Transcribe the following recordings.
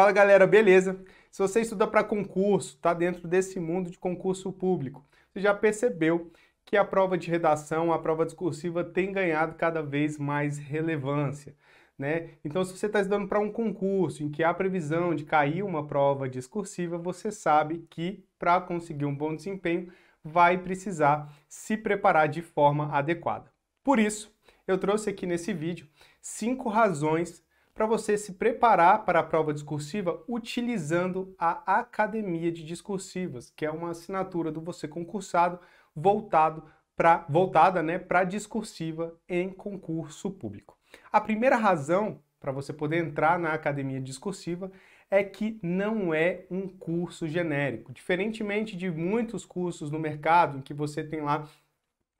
Fala galera, beleza? Se você estuda para concurso, está dentro desse mundo de concurso público, você já percebeu que a prova de redação, a prova discursiva tem ganhado cada vez mais relevância. Né? Então, se você está estudando para um concurso em que há previsão de cair uma prova discursiva, você sabe que para conseguir um bom desempenho vai precisar se preparar de forma adequada. Por isso, eu trouxe aqui nesse vídeo cinco razões para você se preparar para a prova discursiva utilizando a Academia de Discursivas, que é uma assinatura do você concursado voltado pra, voltada né, para discursiva em concurso público. A primeira razão para você poder entrar na Academia Discursiva é que não é um curso genérico. Diferentemente de muitos cursos no mercado, em que você tem lá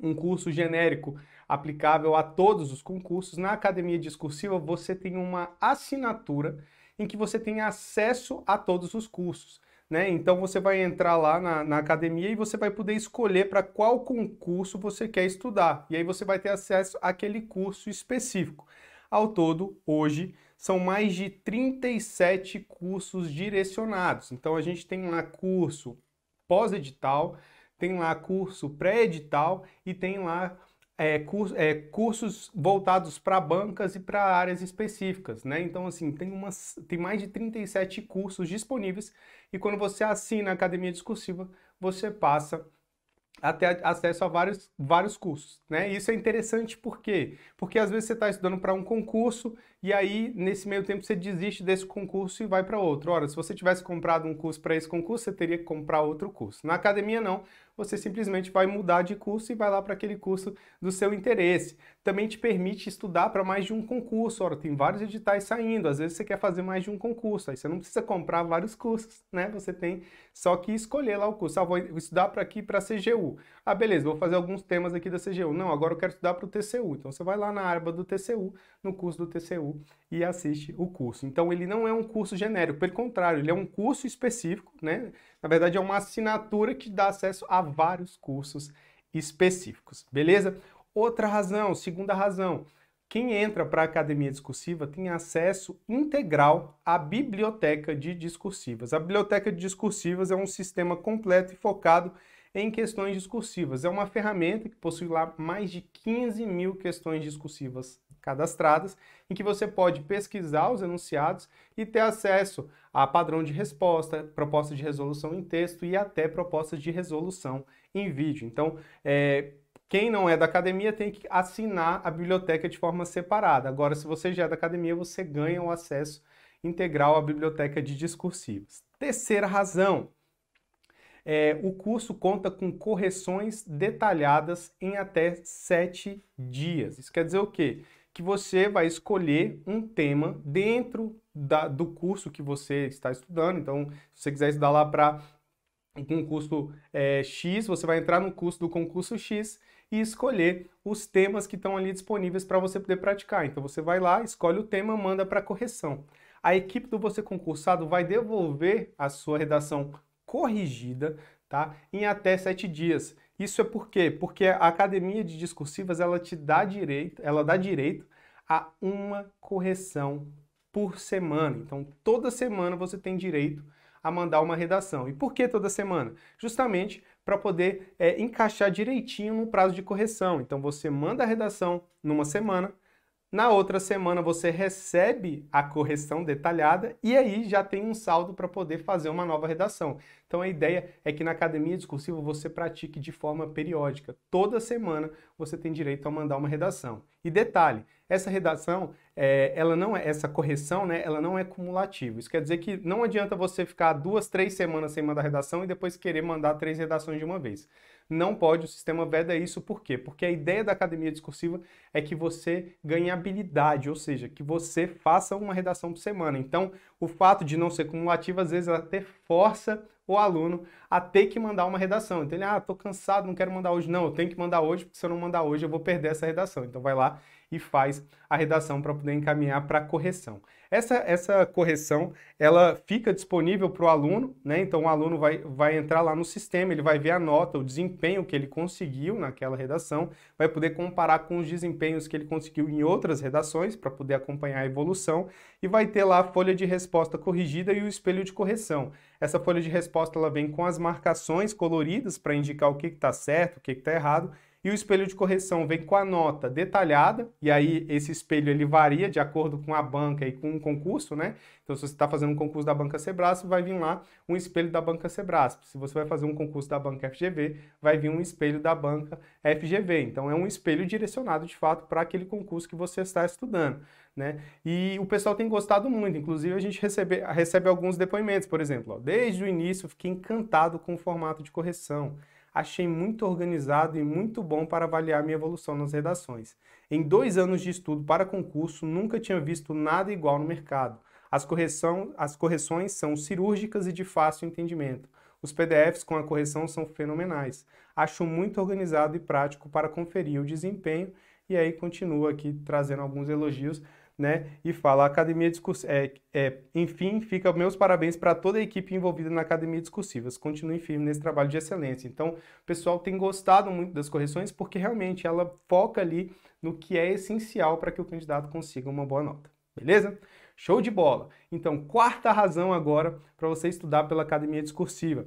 um curso genérico aplicável a todos os concursos. Na Academia Discursiva você tem uma assinatura em que você tem acesso a todos os cursos. Né? Então você vai entrar lá na, na, academia e você vai poder escolher para qual concurso você quer estudar. E aí você vai ter acesso àquele curso específico. Ao todo, hoje, são mais de 37 cursos direcionados. Então a gente tem lá curso pós-edital, tem lá curso pré-edital e tem lá é, curso, é, cursos voltados para bancas e para áreas específicas, né? Então, assim, tem, umas, tem mais de 37 cursos disponíveis e quando você assina a Academia Discursiva, você passa a ter acesso a vários, vários cursos, né? isso é interessante por quê? Porque às vezes você está estudando para um concurso e aí, nesse meio tempo, você desiste desse concurso e vai para outro. Ora, se você tivesse comprado um curso para esse concurso, você teria que comprar outro curso. Na academia, não você simplesmente vai mudar de curso e vai lá para aquele curso do seu interesse. Também te permite estudar para mais de um concurso. Ora, tem vários editais saindo, às vezes você quer fazer mais de um concurso, aí você não precisa comprar vários cursos, né? Você tem só que escolher lá o curso. Ah, vou estudar para aqui para CGU. Ah, beleza, vou fazer alguns temas aqui da CGU. Não, agora eu quero estudar para o TCU. Então você vai lá na aba do TCU, no curso do TCU e assiste o curso. Então ele não é um curso genérico, pelo contrário, ele é um curso específico, né? Na verdade, é uma assinatura que dá acesso a vários cursos específicos, beleza? Outra razão, segunda razão, quem entra para a academia discursiva tem acesso integral à biblioteca de discursivas. A biblioteca de discursivas é um sistema completo e focado em questões discursivas. É uma ferramenta que possui lá mais de 15 mil questões discursivas cadastradas, em que você pode pesquisar os enunciados e ter acesso a padrão de resposta, proposta de resolução em texto e até proposta de resolução em vídeo. Então, é, quem não é da academia tem que assinar a biblioteca de forma separada. Agora, se você já é da academia, você ganha o acesso integral à biblioteca de discursivos. Terceira razão, é, o curso conta com correções detalhadas em até sete dias. Isso quer dizer o quê? que você vai escolher um tema dentro da, do curso que você está estudando. Então, se você quiser estudar lá para um concurso é, X, você vai entrar no curso do concurso X e escolher os temas que estão ali disponíveis para você poder praticar. Então, você vai lá, escolhe o tema, manda para correção. A equipe do Você Concursado vai devolver a sua redação corrigida tá, em até sete dias. Isso é por quê? Porque a academia de discursivas ela te dá direito, ela dá direito a uma correção por semana. Então, toda semana você tem direito a mandar uma redação. E por que toda semana? Justamente para poder é, encaixar direitinho no prazo de correção. Então, você manda a redação numa semana, na outra semana você recebe a correção detalhada e aí já tem um saldo para poder fazer uma nova redação. Então a ideia é que na academia discursiva você pratique de forma periódica. Toda semana você tem direito a mandar uma redação. E detalhe, essa redação, é, ela não é, essa correção, né, ela não é cumulativa. Isso quer dizer que não adianta você ficar duas, três semanas sem mandar redação e depois querer mandar três redações de uma vez. Não pode, o sistema veda isso, por quê? Porque a ideia da academia discursiva é que você ganhe habilidade, ou seja, que você faça uma redação por semana. Então, o fato de não ser cumulativo, às vezes, é até força o aluno a ter que mandar uma redação. Então ele, ah, tô cansado, não quero mandar hoje. Não, eu tenho que mandar hoje, porque se eu não mandar hoje, eu vou perder essa redação. Então vai lá e faz a redação para poder encaminhar para correção. Essa, essa correção ela fica disponível para o aluno, né? Então o aluno vai, vai entrar lá no sistema, ele vai ver a nota, o desempenho que ele conseguiu naquela redação, vai poder comparar com os desempenhos que ele conseguiu em outras redações para poder acompanhar a evolução e vai ter lá a folha de resposta corrigida e o espelho de correção. Essa folha de resposta ela vem com as marcações coloridas para indicar o que está certo, o que está errado e o espelho de correção vem com a nota detalhada, e aí esse espelho ele varia de acordo com a banca e com o concurso, né? Então, se você está fazendo um concurso da banca Sebrasp, vai vir lá um espelho da banca Sebrasp. Se você vai fazer um concurso da banca FGV, vai vir um espelho da banca FGV. Então, é um espelho direcionado de fato para aquele concurso que você está estudando. Né? E o pessoal tem gostado muito, inclusive a gente recebe, recebe alguns depoimentos, por exemplo, ó, desde o início fiquei encantado com o formato de correção achei muito organizado e muito bom para avaliar minha evolução nas redações. Em dois anos de estudo para concurso, nunca tinha visto nada igual no mercado. As, correção, as correções são cirúrgicas e de fácil entendimento. Os PDFs com a correção são fenomenais. Acho muito organizado e prático para conferir o desempenho. E aí continua aqui trazendo alguns elogios né? E fala: Academia Discursiva. É, é, enfim, fica meus parabéns para toda a equipe envolvida na Academia Discursivas. Continuem firme nesse trabalho de excelência. Então, o pessoal tem gostado muito das correções, porque realmente ela foca ali no que é essencial para que o candidato consiga uma boa nota. Beleza? Show de bola! Então, quarta razão agora para você estudar pela Academia Discursiva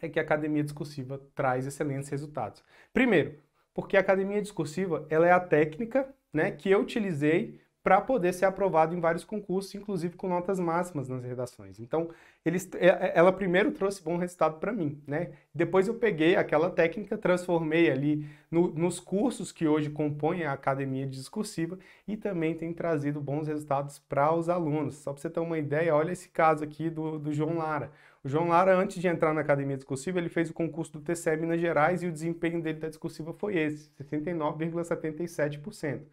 é que a Academia Discursiva traz excelentes resultados. Primeiro, porque a Academia Discursiva ela é a técnica né, que eu utilizei para poder ser aprovado em vários concursos, inclusive com notas máximas nas redações. Então, eles, é, é, ela primeiro trouxe bom resultado para mim, né? Depois eu peguei aquela técnica, transformei ali no, nos cursos que hoje compõem a academia discursiva e também tem trazido bons resultados para os alunos. Só para você ter uma ideia, olha esse caso aqui do, do João Lara. O João Lara, antes de entrar na academia discursiva, ele fez o concurso do TCE Minas Gerais e o desempenho dele da discursiva foi esse, 79,77%.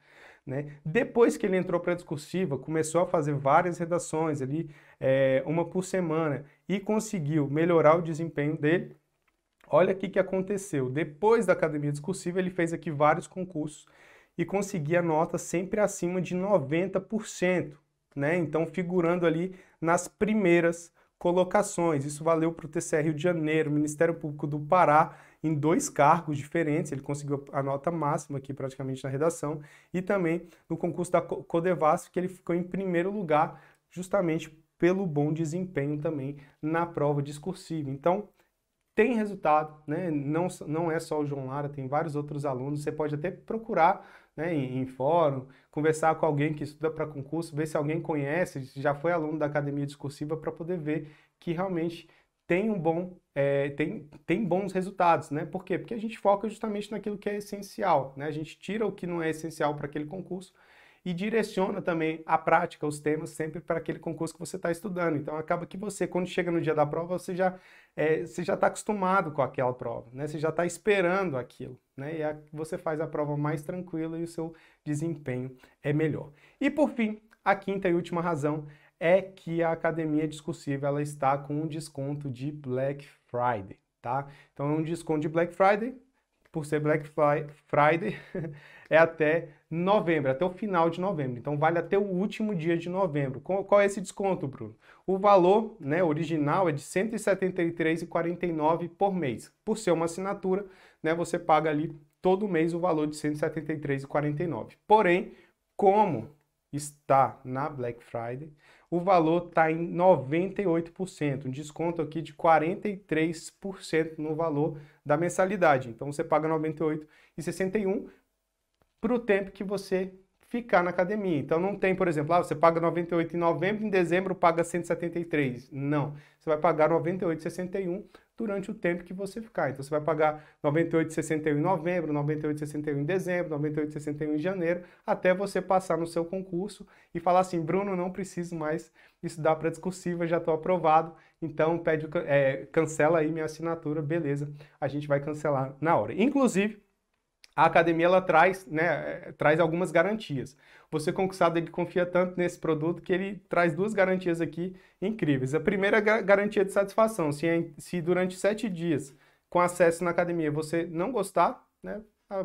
Né? Depois que ele entrou para a discursiva, começou a fazer várias redações ali, é, uma por semana, e conseguiu melhorar o desempenho dele. Olha o que aconteceu. Depois da academia discursiva, ele fez aqui vários concursos e conseguia nota sempre acima de 90%, né? Então, figurando ali nas primeiras colocações. Isso valeu para o TCE Rio de Janeiro, Ministério Público do Pará, em dois cargos diferentes. Ele conseguiu a nota máxima aqui praticamente na redação e também no concurso da Codevasf, que ele ficou em primeiro lugar justamente pelo bom desempenho também na prova discursiva. Então, tem resultado, né? Não, não é só o João Lara, tem vários outros alunos. Você pode até procurar né, em, em, fórum, conversar com alguém que estuda para concurso, ver se alguém conhece, se já foi aluno da academia discursiva, para poder ver que realmente tem um bom é, tem, tem bons resultados, né? Por quê? Porque a gente foca justamente naquilo que é essencial, né? A gente tira o que não é essencial para aquele concurso e direciona também a prática, os temas sempre para aquele concurso que você está estudando. Então acaba que você, quando chega no dia da prova, você já é, você já está acostumado com aquela prova, né? Você já está esperando aquilo né? E a, você faz a prova mais tranquila e o seu desempenho é melhor. E por fim, a quinta e última razão é que a academia discursiva ela está com um desconto de Black Friday, tá? Então é um desconto de Black Friday, por ser Black Friday, é até novembro, até o final de novembro. Então vale até o último dia de novembro. Qual é esse desconto, Bruno? O valor né, original é de R$ 173,49 por mês. Por ser uma assinatura, né, você paga ali todo mês o valor de 173,49. Porém, como está na Black Friday, o valor está em 98%, um desconto aqui de 43% no valor da mensalidade. Então você paga 98,61 para o tempo que você ficar na academia. Então não tem, por exemplo, ah, você paga 98 em novembro, em dezembro paga 173. Não, você vai pagar 98,61 durante o tempo que você ficar. Então você vai pagar 98,61 em novembro, 98,61 em dezembro, 98,61 em janeiro, até você passar no seu concurso e falar assim, Bruno, não preciso mais estudar para discursiva, já estou aprovado, então pede, é, cancela aí minha assinatura, beleza, a gente vai cancelar na hora. Inclusive, a academia ela traz, né, eh, traz algumas garantias. Você conquistado ele confia tanto nesse produto que ele traz duas garantias aqui incríveis. A primeira é a garantia de satisfação. Se, é se durante sete dias com acesso na academia você não gostar, né,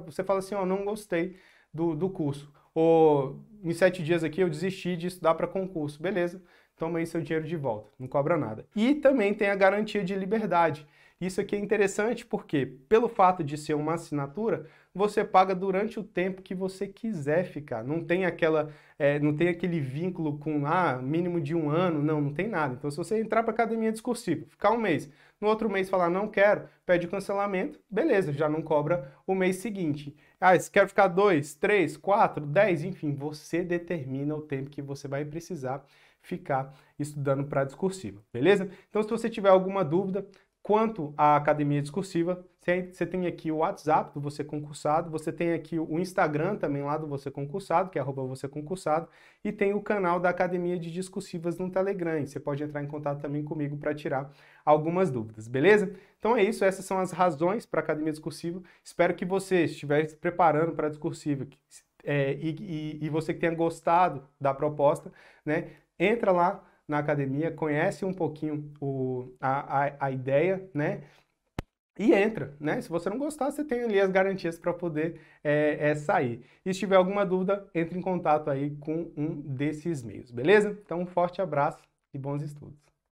você fala assim, ó, oh, não gostei do, do curso. Ou em sete dias aqui eu desisti de estudar para concurso. Beleza, toma aí seu dinheiro de volta, não cobra nada. E também tem a garantia de liberdade. Isso aqui é interessante porque, pelo fato de ser uma assinatura, você paga durante o tempo que você quiser ficar. Não tem aquela, é, não tem aquele vínculo com ah, mínimo de um ano, não, não tem nada. Então, se você entrar para a academia discursiva, ficar um mês, no outro mês falar não quero, pede o cancelamento, beleza, já não cobra o mês seguinte. Ah, se quer ficar dois, três, quatro, dez, enfim, você determina o tempo que você vai precisar ficar estudando para discursiva, beleza? Então, se você tiver alguma dúvida, Quanto à academia discursiva, você tem aqui o WhatsApp do Você Concursado, você tem aqui o Instagram também lá do Você Concursado, que é arroba Você Concursado, e tem o canal da Academia de Discursivas no Telegram. Você pode entrar em contato também comigo para tirar algumas dúvidas, beleza? Então é isso, essas são as razões para a Academia Discursiva. Espero que você estiver se preparando para a discursiva é, e, e, e você que tenha gostado da proposta, né? Entra lá, na academia, conhece um pouquinho o, a, a, a ideia, né? e entra, né? Se você não gostar, você tem ali as garantias para poder é, é, sair. E se tiver alguma dúvida, entre em contato aí com um desses meios, beleza? Então, um forte abraço e bons estudos.